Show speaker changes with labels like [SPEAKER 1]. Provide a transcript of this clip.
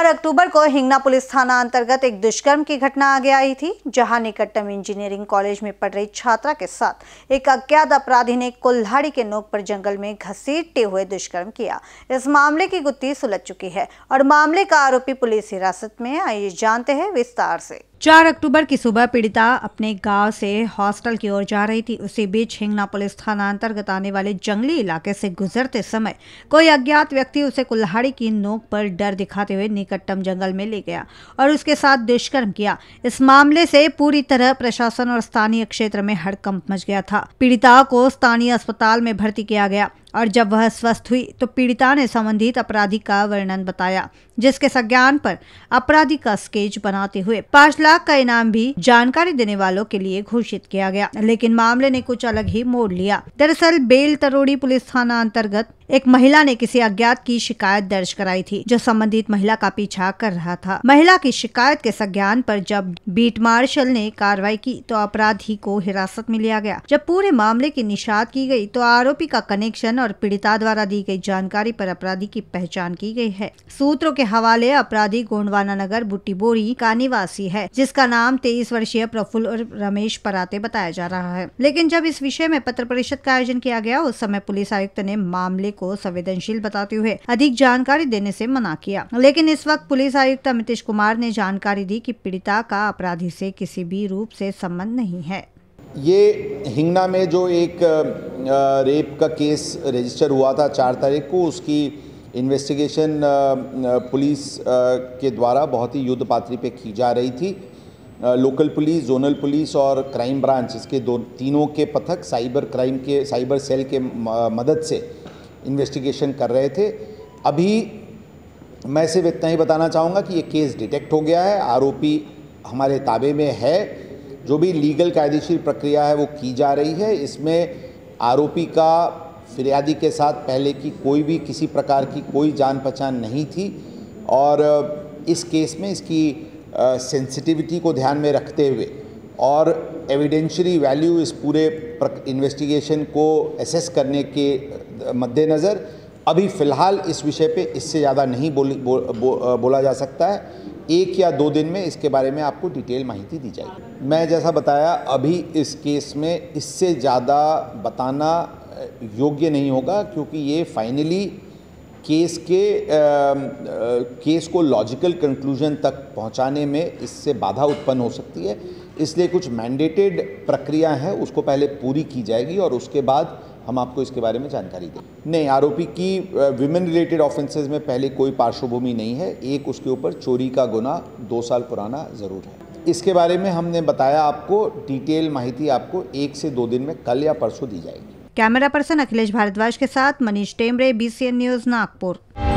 [SPEAKER 1] 4 अक्टूबर को हिंगना पुलिस थाना अंतर्गत एक दुष्कर्म की घटना आगे आई थी जहां निकटतम इंजीनियरिंग कॉलेज में पढ़ रही छात्रा के साथ एक अज्ञात अपराधी ने कुल्हाड़ी के नोक पर जंगल में घसीटते हुए दुष्कर्म किया इस मामले की गुत्थी सुलझ चुकी है और मामले का आरोपी पुलिस हिरासत में आइए जानते हैं विस्तार से चार अक्टूबर की सुबह पीड़िता अपने गांव से हॉस्टल की ओर जा रही थी उसी बीच हिंगना पुलिस थाना अंतर्गत आने वाले जंगली इलाके से गुजरते समय कोई अज्ञात व्यक्ति उसे कुल्हाड़ी की नोक पर डर दिखाते हुए निकटतम जंगल में ले गया और उसके साथ दुष्कर्म किया इस मामले से पूरी तरह प्रशासन और स्थानीय क्षेत्र में हड़कंप मच गया था पीड़िता को स्थानीय अस्पताल में भर्ती किया गया और जब वह स्वस्थ हुई तो पीड़िता ने संबंधित अपराधी का वर्णन बताया जिसके संज्ञान पर अपराधी का स्केच बनाते हुए पांच लाख लाख का इनाम भी जानकारी देने वालों के लिए घोषित किया गया लेकिन मामले ने कुछ अलग ही मोड़ लिया दरअसल बेल तरोड़ी पुलिस थाना अंतर्गत एक महिला ने किसी अज्ञात की शिकायत दर्ज कराई थी जो संबंधित महिला का पीछा कर रहा था महिला की शिकायत के संज्ञान पर जब बीट मार्शल ने कार्रवाई की तो अपराधी को हिरासत में लिया गया जब पूरे मामले की निशात की गई तो आरोपी का कनेक्शन और पीड़िता द्वारा दी गई जानकारी पर अपराधी की पहचान की गई है सूत्रों के हवाले अपराधी गोंडवाना नगर बुट्टीबोरी का निवासी है जिसका नाम तेईस वर्षीय प्रफुल्ल और रमेश पराते बताया जा रहा है लेकिन जब इस विषय में पत्र परिषद का आयोजन किया गया उस समय पुलिस आयुक्त ने मामले को संवेदनशील बताते हुए अधिक जानकारी देने से मना किया लेकिन इस वक्त पुलिस आयुक्त अमितेश कुमार ने जानकारी दी कि पीड़िता का अपराधी से किसी भी रूप से संबंध नहीं है
[SPEAKER 2] ये हिंगना में जो एक रेप का केस रजिस्टर हुआ था चार तारीख को उसकी इन्वेस्टिगेशन पुलिस के द्वारा बहुत ही युद्ध पात्री पे की जा रही थी लोकल पुलिस जोनल पुलिस और क्राइम ब्रांच इसके दो तीनों के पथक साइबर क्राइम के साइबर सेल के मदद से इन्वेस्टिगेशन कर रहे थे अभी मैं सिर्फ इतना ही बताना चाहूँगा कि ये केस डिटेक्ट हो गया है आरोपी हमारे ताबे में है जो भी लीगल कायदेशीर प्रक्रिया है वो की जा रही है इसमें आरोपी का फिरियादी के साथ पहले की कोई भी किसी प्रकार की कोई जान पहचान नहीं थी और इस केस में इसकी सेंसिटिविटी को ध्यान में रखते हुए और एविडेंशरी वैल्यू इस पूरे इन्वेस्टिगेशन को एसेस करने के मद्देनज़र अभी फ़िलहाल इस विषय पे इससे ज़्यादा नहीं बोली बो, बो, बोला जा सकता है एक या दो दिन में इसके बारे में आपको डिटेल माहिती दी जाएगी मैं जैसा बताया अभी इस केस में इससे ज़्यादा बताना योग्य नहीं होगा क्योंकि ये फाइनली केस के आ, आ, केस को लॉजिकल कंक्लूजन तक पहुंचाने में इससे बाधा उत्पन्न हो सकती है इसलिए कुछ मैंडेटेड प्रक्रिया है उसको पहले पूरी की जाएगी और उसके बाद हम आपको इसके बारे में जानकारी दें नहीं आरोपी की विमेन रिलेटेड ऑफेंसेज में पहले कोई पार्श्वभूमि नहीं है एक उसके ऊपर चोरी का गुना दो साल पुराना ज़रूर है इसके बारे में हमने बताया आपको डिटेल माहिती आपको एक से दो दिन में कल या परसों दी जाएगी
[SPEAKER 1] कैमरा पर्सन अखिलेश भारद्वाज के साथ मनीष टेमरे बीसीएन न्यूज़ नागपुर